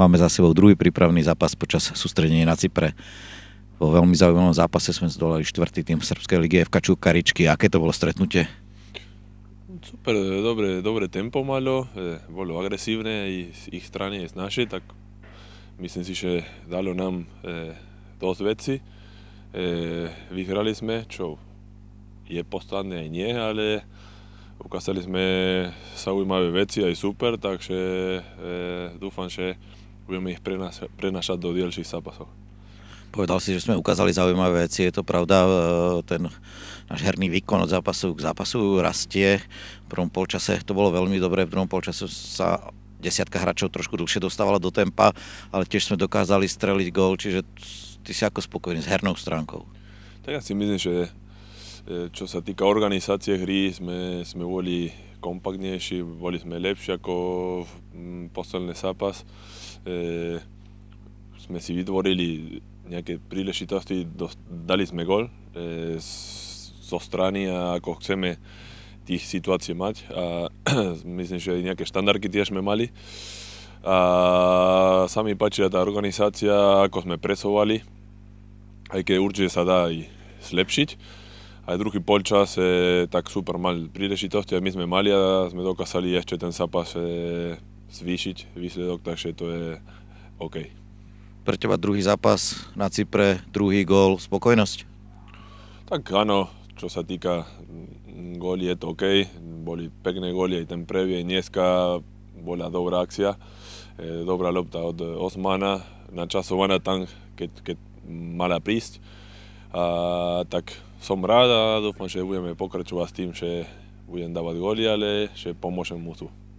Máme za sebou druhý prípravný zápas počas sústredenia na Cypre. Vo veľmi zaujímavom zápase sme zdolali štvrtý tým Srbskej ligy FK Čukaričky. Aké to bolo stretnutie? Super, dobre, dobre tempo malo, e, bolo agresívne i z ich strany, aj z našej, tak myslím si, že dalo nám e, dosť veci. E, vyhrali sme, čo je podstatné aj nie, ale ukázali sme zaujímavé veci aj super, takže e, dúfam, že budeme ich prenáša, prenášať do ďalších zápasov. Povedal si, že sme ukázali zaujímavé veci, je to pravda, e, ten náš herný výkon od zápasu k zápasu rastie. V prvom polčase to bolo veľmi dobré, v druhom polčase sa desiatka hráčov trošku dlhšie dostávala do tempa, ale tiež sme dokázali streliť gól, čiže ty si ako spokojný s hernou stránkou? Tak ja si myslím, že e, čo sa týka organizácie hry, sme, sme boli kompaktnejší, boli sme lepší ako mm, posledný zápas e, sme si vytvorili nejaké príležitosti, dali sme gol e, zo strany a ako chceme tých situácií mať a myslím, že aj nejaké štandardky tiež sme mali. A sa mi páčila tá organizácia, ako sme presovali, aj keď určite sa dá aj zlepšiť. Aj druhý polčas e, tak super mal príležitosti a my sme mali a sme dokázali ešte ten zápas e, zvýšiť výsledok, takže to je OK. Pre teba druhý zápas na Cypre, druhý gól, spokojnosť? Tak áno, čo sa týka góli je to OK, boli pekné góly aj ten prvý, dneska bola dobrá akcia, e, dobrá lopta od Osmana, načasovaná tam, keď, keď mala prísť. A, tak som rád a dúfam, že budeme pokračovať s tým, že budem dávať góly, ale že pomôžem tu.